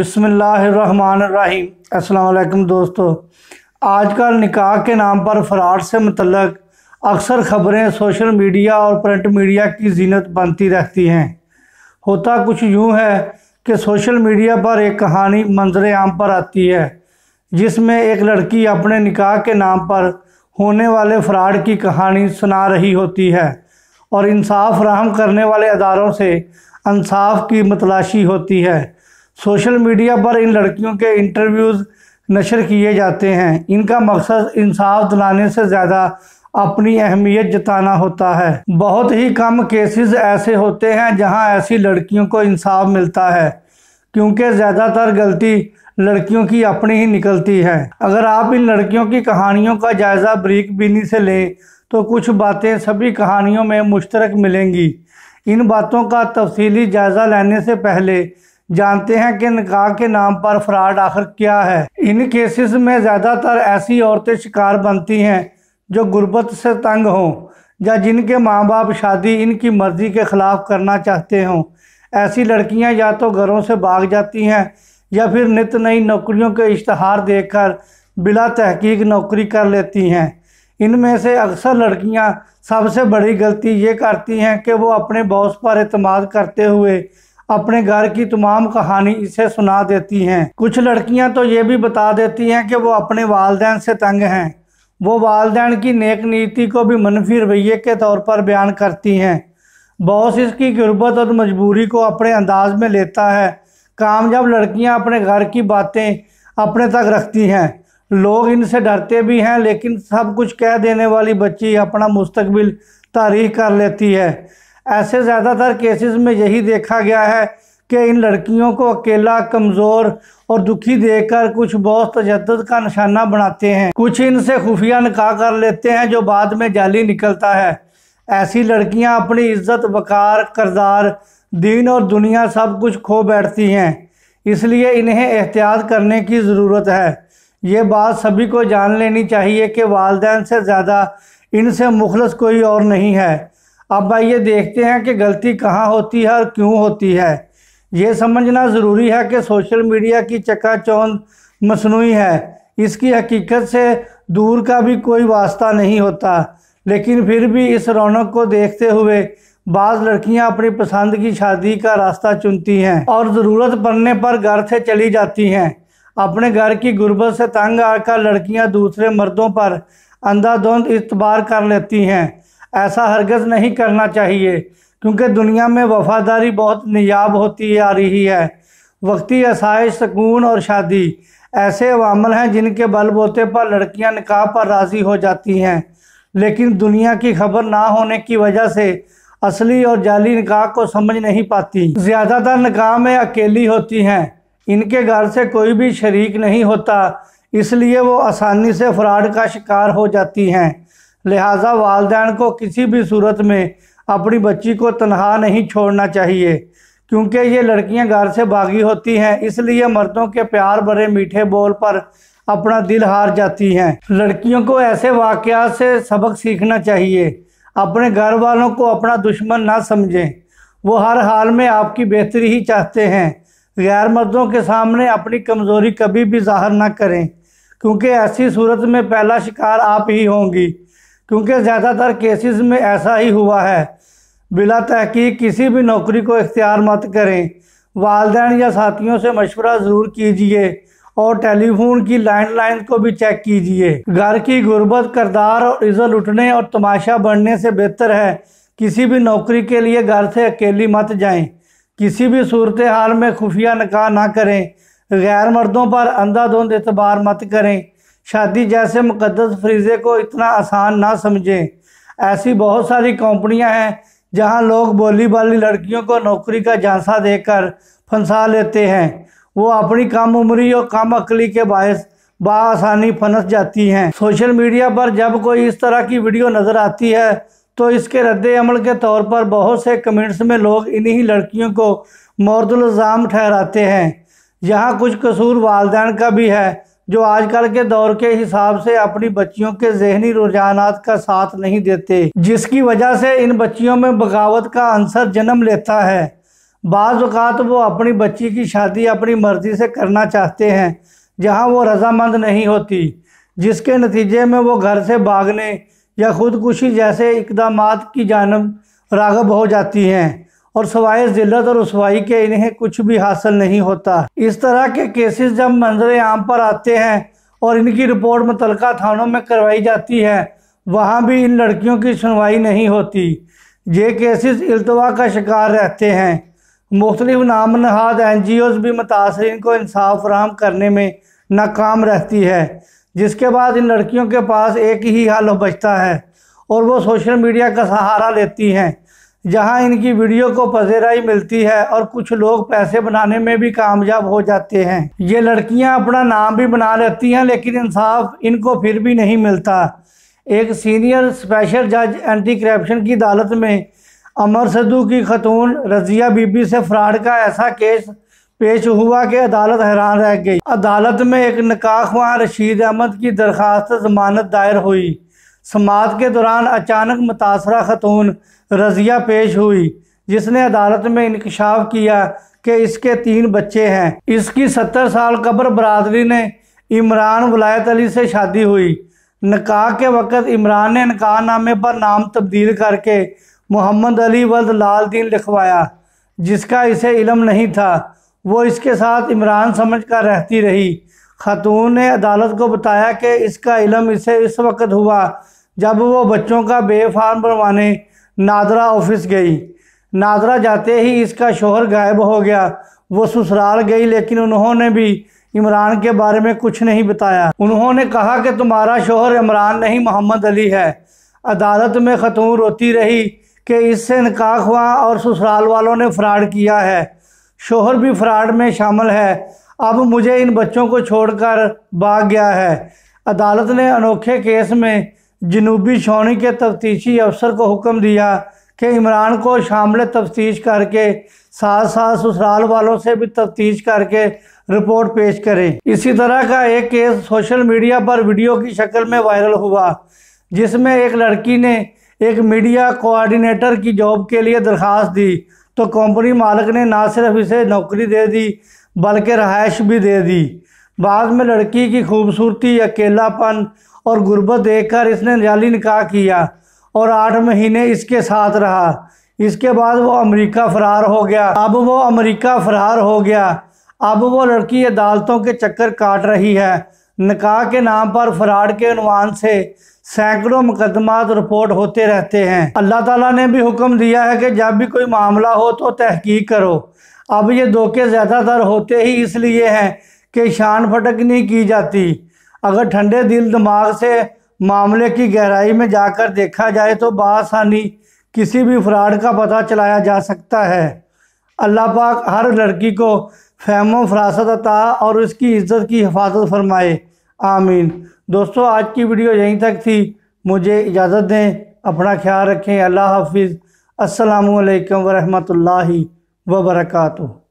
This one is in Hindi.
बिसमीम अल्लाम दोस्तों आजकल निकाह के नाम पर फ्रॉड से मतलब अक्सर ख़बरें सोशल मीडिया और प्रिंट मीडिया की जीनत बनती रहती हैं होता कुछ यूँ है कि सोशल मीडिया पर एक कहानी मंजर आम पर आती है जिसमें एक लड़की अपने निकाह के नाम पर होने वाले फ्रॉड की कहानी सुना रही होती है और इंसाफ फ्राहम करने वाले अदारों से इंसाफ की मतलाशी होती है सोशल मीडिया पर इन लड़कियों के इंटरव्यूज़ नशर किए जाते हैं इनका मकसद इंसाफ दिलाने से ज़्यादा अपनी अहमियत जताना होता है बहुत ही कम केसेस ऐसे होते हैं जहां ऐसी लड़कियों को इंसाफ मिलता है क्योंकि ज़्यादातर गलती लड़कियों की अपनी ही निकलती है अगर आप इन लड़कियों की कहानियों का जायज़ा ब्रीक बीनी से लें तो कुछ बातें सभी कहानियों में मुश्तरक मिलेंगी इन बातों का तफसीली जायज़ा लेने से पहले जानते हैं कि निकाह के नाम पर फ्रॉड आखिर क्या है इन केसेस में ज़्यादातर ऐसी औरतें शिकार बनती हैं जो गुर्बत से तंग हों या जिनके माँ बाप शादी इनकी मर्ज़ी के ख़िलाफ़ करना चाहते हों ऐसी लड़कियाँ या तो घरों से भाग जाती हैं या फिर नित नई नौकरियों के इश्तहार देकर बिला तहकीक नौकरी कर लेती हैं इनमें से अक्सर लड़कियां सबसे बड़ी गलती ये करती हैं कि वो अपने बॉस पर अतमाद करते हुए अपने घर की तमाम कहानी इसे सुना देती हैं कुछ लड़कियां तो ये भी बता देती हैं कि वो अपने वालदेन से तंग हैं वो वालदेन की नेक नीति को भी मनफी रवैये के तौर पर बयान करती हैं बॉस इसकी गुर्बत और मजबूरी को अपने अंदाज में लेता है कामयाब लड़कियां अपने घर की बातें अपने तक रखती हैं लोग इनसे डरते भी हैं लेकिन सब कुछ कह देने वाली बच्ची अपना मुस्तबिल तारीख कर लेती है ऐसे ज़्यादातर केसेस में यही देखा गया है कि इन लड़कियों को अकेला कमज़ोर और दुखी देखकर कुछ बहुत तजद का निशाना बनाते हैं कुछ इनसे खुफिया निकाह कर लेते हैं जो बाद में जाली निकलता है ऐसी लड़कियां अपनी इज्जत वकार करदार दीन और दुनिया सब कुछ खो बैठती हैं इसलिए इन्हें एहतियात करने की ज़रूरत है ये बात सभी को जान लेनी चाहिए कि वालदेन से ज़्यादा इनसे मुखलस कोई और नहीं है अब आइए देखते हैं कि गलती कहाँ होती है और क्यों होती है ये समझना ज़रूरी है कि सोशल मीडिया की चकाचौंध मसनू है इसकी हकीकत से दूर का भी कोई वास्ता नहीं होता लेकिन फिर भी इस रौनक को देखते हुए बाज़ लड़कियां अपनी पसंद की शादी का रास्ता चुनती हैं और ज़रूरत पड़ने पर घर से चली जाती हैं अपने घर की गुर्बत से तंग आकर लड़कियां दूसरे मर्दों पर अंधाधुंध इतबार कर लेती हैं ऐसा हरगज़ नहीं करना चाहिए क्योंकि दुनिया में वफादारी बहुत नयाब होती आ रही है वक्ती आसाइश सुकून और शादी ऐसे अवामल हैं जिनके बल बोते पर लड़कियां निकाह पर राज़ी हो जाती हैं लेकिन दुनिया की खबर ना होने की वजह से असली और जाली निकाह को समझ नहीं पाती ज़्यादातर निकाह में अकेली होती हैं इनके घर से कोई भी शरीक नहीं होता इसलिए वो आसानी से फ्रॉड का शिकार हो जाती हैं लिहाजा वालदान को किसी भी सूरत में अपनी बच्ची को तनहा नहीं छोड़ना चाहिए क्योंकि ये लड़कियां घर से भागी होती हैं इसलिए मर्दों के प्यार भरे मीठे बोल पर अपना दिल हार जाती हैं लड़कियों को ऐसे वाक़ से सबक सीखना चाहिए अपने घर वालों को अपना दुश्मन ना समझें वो हर हाल में आपकी बेहतरी ही चाहते हैं गैर मर्दों के सामने अपनी कमज़ोरी कभी भी जाहिर ना करें क्योंकि ऐसी सूरत में पहला शिकार आप ही होंगी क्योंकि ज़्यादातर केसेस में ऐसा ही हुआ है बिला तहकीक किसी भी नौकरी को इख्तियार मत करें वालदे या साथियों से मशवरा ज़रूर कीजिए और टेलीफोन की लैंड लाइन को भी चेक कीजिए घर की गुर्बत करदार और इज़्ज़त लुटने और तमाशा बढ़ने से बेहतर है किसी भी नौकरी के लिए घर से अकेली मत जाएं किसी भी सूरत हाल में खुफिया निकाह ना करें गैर मर्दों पर अंधाधुंध एतबार मत करें शादी जैसे मुकदस फरीजे को इतना आसान ना समझें ऐसी बहुत सारी कंपनियां हैं जहां लोग बोली बाली लड़कियों को नौकरी का झांसा देकर फंसा लेते हैं वो अपनी कम उम्री और कम अकली के बायस बासानी फंस जाती हैं सोशल मीडिया पर जब कोई इस तरह की वीडियो नज़र आती है तो इसके रद्द अमल के तौर पर बहुत से कमेंट्स में लोग इन्हीं लड़कियों को मौरदुलज़ाम ठहराते हैं यहाँ कुछ कसूर वालदेन का भी है जो आजकल के दौर के हिसाब से अपनी बच्चियों के जहनी रुझाना का साथ नहीं देते जिसकी वजह से इन बच्चियों में बगावत का अंसर जन्म लेता है बाज़ात वो अपनी बच्ची की शादी अपनी मर्ज़ी से करना चाहते हैं जहां वो रजामंद नहीं होती जिसके नतीजे में वो घर से भागने या ख़ुदकुशी जैसे इकदाम की जानब रागब हो जाती हैं और सवाए जिल्लत और रसवाई के इन्हें कुछ भी हासिल नहीं होता इस तरह के केसेस जब मंजर आम पर आते हैं और इनकी रिपोर्ट मुतल थानों में करवाई जाती है वहाँ भी इन लड़कियों की सुनवाई नहीं होती ये केसेस अल्तवा का शिकार रहते हैं मुख्तलिफ नाम नहाद एन जी ओज़ भी मुतासरीन को इंसाफ फ्राहम करने में नाकाम रहती है जिसके बाद इन लड़कियों के पास एक ही हल बचता है और वो सोशल मीडिया का सहारा लेती हैं जहां इनकी वीडियो को पसेराई मिलती है और कुछ लोग पैसे बनाने में भी कामयाब हो जाते हैं ये लड़कियां अपना नाम भी बना लेती हैं लेकिन इंसाफ इनको फिर भी नहीं मिलता एक सीनियर स्पेशल जज एंटी करप्शन की अदालत में अमर सदू की खतून रजिया बीबी से फ्रॉड का ऐसा केस पेश हुआ कि अदालत हैरान रह गई अदालत में एक नकाखवा रशीद अहमद की दरखास्त जमानत दायर हुई समात के दौरान अचानक मुतासरा खतून रजिया पेश हुई जिसने अदालत में इंकशाफ किया कि इसके तीन बच्चे हैं इसकी सत्तर साल कब्र बरदरी ने इमरान वलायत अली से शादी हुई निका के वक़्त इमरान ने निका नामे पर नाम तब्दील करके मोहम्मद अली वल्द लाल दीन लिखवाया जिसका इसे इलम नहीं था वो इसके साथ इमरान समझ कर रहती रही खातून ने अदालत को बताया कि इसका इलम इसे इस वक्त हुआ जब वो बच्चों का बेफार्म बनवाने नादरा ऑफिस गई नादरा जाते ही इसका शोहर गायब हो गया वो ससुराल गई लेकिन उन्होंने भी इमरान के बारे में कुछ नहीं बताया उन्होंने कहा कि तुम्हारा शोहर इमरान नहीं मोहम्मद अली है अदालत में खतून रोती रही कि इससे निकाह हुआ और ससुराल वालों ने फ्रॉड किया है शोहर भी फ्रॉड में शामिल है अब मुझे इन बच्चों को छोड़कर भाग गया है अदालत ने अनोखे केस में जनूबी छौनी के तफ्तीशी अफसर को हुक्म दिया कि इमरान को शामिल तफ्तीश करके साथ साथ ससुराल वालों से भी तफ्तीश करके रिपोर्ट पेश करें इसी तरह का एक केस सोशल मीडिया पर वीडियो की शक्ल में वायरल हुआ जिसमें एक लड़की ने एक मीडिया कोऑर्डिनेटर की जॉब के लिए दरख्वास्त दी तो कंपनी मालिक ने ना सिर्फ इसे नौकरी दे दी बल्कि रहायश भी दे दी बाद में लड़की की खूबसूरती अकेलापन और गुर्बत देखकर इसने जाली निकाह किया और आठ महीने इसके साथ रहा इसके बाद वो अमेरिका फरार हो गया अब वो अमेरिका फरार हो गया अब वो लड़की अदालतों के चक्कर काट रही है निकाह के नाम पर फ्राड के अनवान से सैकड़ों मुकदमात रिपोर्ट होते रहते हैं अल्लाह ताला ने भी हुक्म दिया है कि जब भी कोई मामला हो तो तहकीक करो अब ये धोखे ज़्यादातर होते ही इसलिए हैं कि शान फटक नहीं की जाती अगर ठंडे दिल दिमाग से मामले की गहराई में जाकर देखा जाए तो बासानी किसी भी फ्रॉड का पता चलाया जा सकता है अल्लाह पाक हर लड़की को फहमो फरासत अता और उसकी इज़्ज़त की हिफाजत फरमाए आमीन दोस्तों आज की वीडियो यहीं तक थी मुझे इजाज़त दें अपना ख्याल रखें अल्लाह हाफिज़ असलकम वरहमल वर्का